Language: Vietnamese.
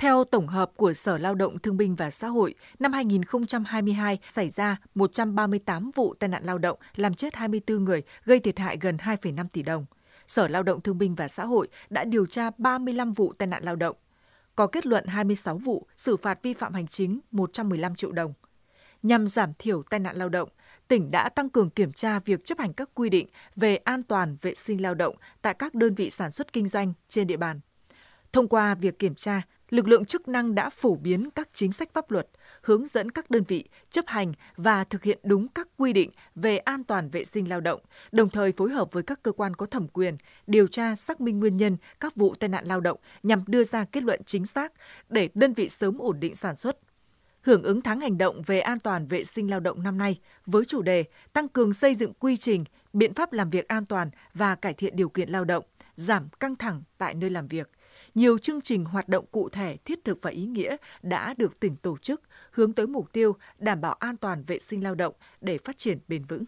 Theo tổng hợp của Sở Lao động Thương binh và Xã hội, năm 2022 xảy ra 138 vụ tai nạn lao động, làm chết 24 người, gây thiệt hại gần 2,5 tỷ đồng. Sở Lao động Thương binh và Xã hội đã điều tra 35 vụ tai nạn lao động, có kết luận 26 vụ xử phạt vi phạm hành chính 115 triệu đồng. Nhằm giảm thiểu tai nạn lao động, tỉnh đã tăng cường kiểm tra việc chấp hành các quy định về an toàn vệ sinh lao động tại các đơn vị sản xuất kinh doanh trên địa bàn. Thông qua việc kiểm tra, lực lượng chức năng đã phổ biến các chính sách pháp luật, hướng dẫn các đơn vị chấp hành và thực hiện đúng các quy định về an toàn vệ sinh lao động, đồng thời phối hợp với các cơ quan có thẩm quyền điều tra xác minh nguyên nhân các vụ tai nạn lao động nhằm đưa ra kết luận chính xác để đơn vị sớm ổn định sản xuất. Hưởng ứng tháng hành động về an toàn vệ sinh lao động năm nay với chủ đề tăng cường xây dựng quy trình, biện pháp làm việc an toàn và cải thiện điều kiện lao động, giảm căng thẳng tại nơi làm việc, nhiều chương trình hoạt động cụ thể, thiết thực và ý nghĩa đã được tỉnh tổ chức, hướng tới mục tiêu đảm bảo an toàn vệ sinh lao động để phát triển bền vững.